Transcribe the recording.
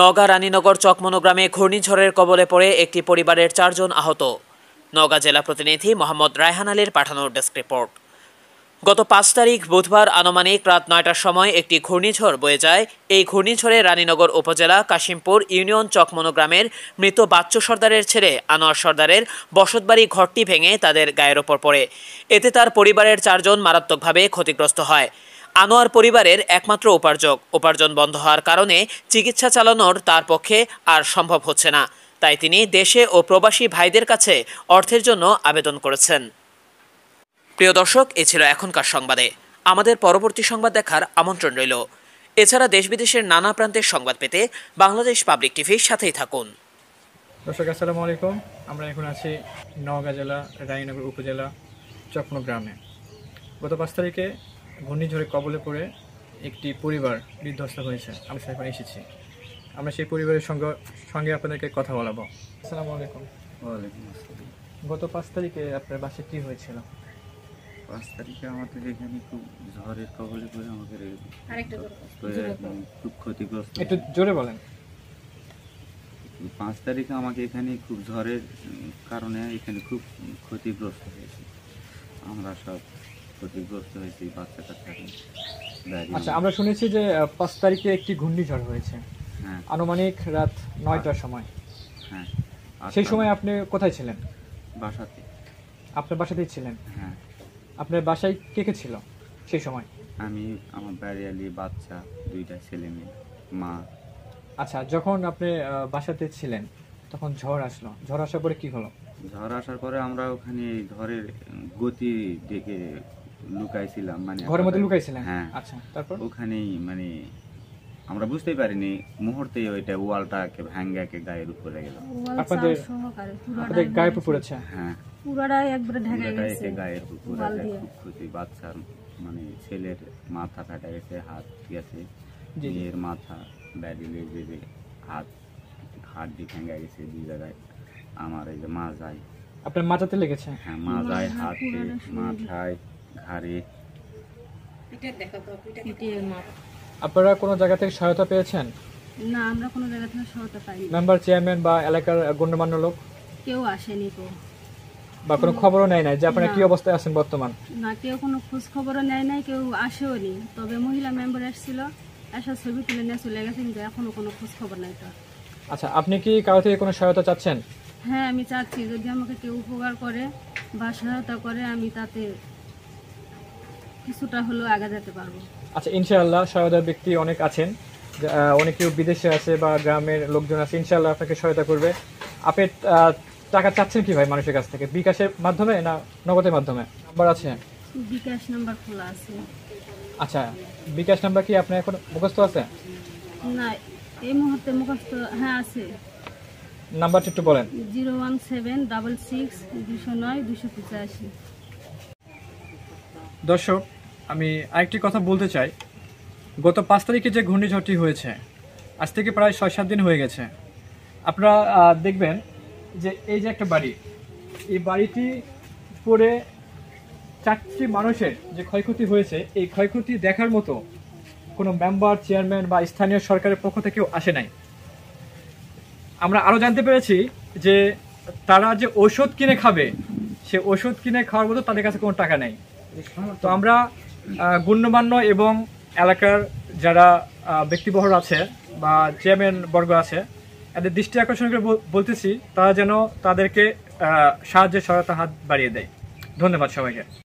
নগা রানীনগর চকমনোগ্রামে ঘূর্ণিঝড়ের কবলে পড়ে একটি পরিবারের চারজন আহত নগা জেলা প্রতিনিধি মোহাম্মদ রায়হান আলীর পাঠানো ডেস্ক রিপোর্ট গত পাঁচ তারিখ বুধবার আনুমানিক রাত নয়টার সময় একটি ঘূর্ণিঝড় বয়ে যায় এই ঘূর্ণিঝড়ে রানীনগর উপজেলা কাশিমপুর ইউনিয়ন চকমনোগ্রামের মৃত বাচ্চু সর্দারের ছেলে আনোয়ার সর্দারের বসতবাড়ি ঘরটি ভেঙে তাদের গায়ের ওপর পড়ে এতে তার পরিবারের চারজন মারাত্মকভাবে ক্ষতিগ্রস্ত হয় আনোয়ার পরিবারের একমাত্র উপার্জক উপার্জন বন্ধ হওয়ার কারণে চিকিৎসা চালানোর তার পক্ষে আর সম্ভব হচ্ছে না তাই তিনি দেশে ও প্রবাসী ভাইদের কাছে অর্থের জন্য আবেদন করেছেন প্রিয় দর্শক এ ছিল এখনকার সংবাদে আমাদের পরবর্তী সংবাদ দেখার আমন্ত্রণ রইল এছাড়া দেশ বিদেশের নানা প্রান্তের সংবাদ পেতে বাংলাদেশ পাবলিক টিভির সাথেই থাকুন দর্শক আসসালামু আলাইকুম আমরা এখন আছি নওগাঁ জেলা রায়নগর উপজেলা চক্র গত পাঁচ তারিখে ঘূর্ণিঝড়ে কবলে পড়ে একটি পরিবার বিধ্বস্ত হয়েছে আমি সেখানে এসেছি আমরা সেই পরিবারের সঙ্গে সঙ্গে আপনাদেরকে কথা বলাবো আসসালামু আলাইকুম গত পাঁচ তারিখে আপনার বাসে কী হয়েছিল পাঁচ তারিখে আমাদের এখানে খুব ঝড়ের কবলে পড়ে আমাদের খুব ক্ষতিগ্রস্ত একটু জোরে বলেন পাঁচ তারিখে আমাকে এখানে খুব ঝড়ের কারণে এখানে খুব ক্ষতিগ্রস্ত হয়েছে আমরা সব ক্ষতিগ্রস্ত হয়েছে এই বাচ্চা কাচ্চারা আচ্ছা আমরা শুনেছি যে পাঁচ তারিখে একটি ঘূর্ণিঝড় হয়েছে হ্যাঁ। আনুমানিক রাত নয়টার সময় হ্যাঁ সেই সময় আপনি কোথায় ছিলেন বাসাতে আপনার বাসাতেই ছিলেন হ্যাঁ আপনার বাসায় কে কে ছিল সেই সময় আমি আমার বাড়িয়ালি বাচ্চা দুইটা ছেলে মেয়ে মা আচ্ছা যখন আপনি বাসাতে ছিলেন তখন ঝড় আসলো ঝড় আসার পরে কি হলো ঝড় আসার পরে আমরা ওখানে ঝড়ের গতি দেখে লুকাইছিলাম মানে ঘরের মধ্যে লুকাইছিলাম হ্যাঁ আচ্ছা তারপর ওখানেই মানে আমরা বুঝতেই পারিনি মুহূর্তে ওইটা ওয়ালটাকে ভাঙ্গে গায়ের উপরে গেল আপনাদের আপনাদের গায়ে পড়েছে হ্যাঁ পুরোটাই একবারে ঢাকা গেছে গায়ের উপরে খুব বাচ্চার মানে ছেলের মাথা ফাটা গেছে হাত গেছে মেয়ের মাথা ব্যাডিলে যে যে হাত হাত দিয়ে ভেঙে গেছে দুই জায়গায় আমার এই যে মা যায় আপনার মাথাতে লেগেছে হ্যাঁ মা যায় হাতে মাথায় আপনারা কোনো জায়গা থেকে সহায়তা পেয়েছেন না আমরা কোনো জায়গা থেকে সহায়তা মেম্বার চেয়ারম্যান বা এলাকার গণ্যমান্য লোক কেউ আসেনি বা কোনো খবরও নেয় নাই যে কি অবস্থায় কেউ কোনো নেয় নাই কেউ আসেও নি তবে মহিলা মেম্বার ছবি তুলে নিয়ে চলে কিন্তু এখনো কোনো তো আচ্ছা আপনি কি কারো থেকে কোনো সহায়তা চাচ্ছেন হ্যাঁ আমি চাচ্ছি যদি আমাকে কেউ উপকার করে বা সহায়তা করে আমি তাতে কিছুটা হলো আগা যেতে পারবো আচ্ছা ইনশাআল্লাহ সহায়তা ব্যক্তি অনেক আছেন অনেকেও বিদেশে আছে বা গ্রামের লোকজন আছে ইনশাআল্লাহ আপনাকে সহায়তা করবে আপনি টাকা চাচ্ছেন কি ভাই মানুষের কাছ থেকে বিকাশের মাধ্যমে না নগদের মাধ্যমে নাম্বার আছে বিকাশ নাম্বার খোলা আছে আচ্ছা বিকাশ নাম্বার কি আপনার এখন মুখস্থ আছে না এই মুহূর্তে মুখস্থ হ্যাঁ আছে নাম্বারটা একটু বলেন zero one seven double six দুশো নয় দুশো পঁচাশি দর্শক আমি আরেকটি কথা বলতে চাই গত পাঁচ তারিখে যে ঘূর্ণিঝড়টি হয়েছে আজ থেকে প্রায় ছয় সাত দিন হয়ে গেছে আপনারা দেখবেন যে এই যে একটা বাড়ি এই বাড়িটি পরে চারটি মানুষের যে ক্ষয়ক্ষতি হয়েছে এই ক্ষয়ক্ষতি দেখার মতো কোনো মেম্বার চেয়ারম্যান বা স্থানীয় সরকারের পক্ষ থেকেও আসে নাই আমরা আরও জানতে পেরেছি যে তারা যে ওষুধ কিনে খাবে সে ওষুধ কিনে খাওয়ার মতো তাদের কাছে কোনো টাকা নেই তো আমরা গণ্যমান্য এবং এলাকার যারা ব্যক্তিবহর আছে বা চেয়ারম্যান বর্গ আছে এদের দৃষ্টি আকর্ষণ করে বলতেছি তারা যেন তাদেরকে সাহায্যের সহায়তা হাত বাড়িয়ে দেয় ধন্যবাদ সবাইকে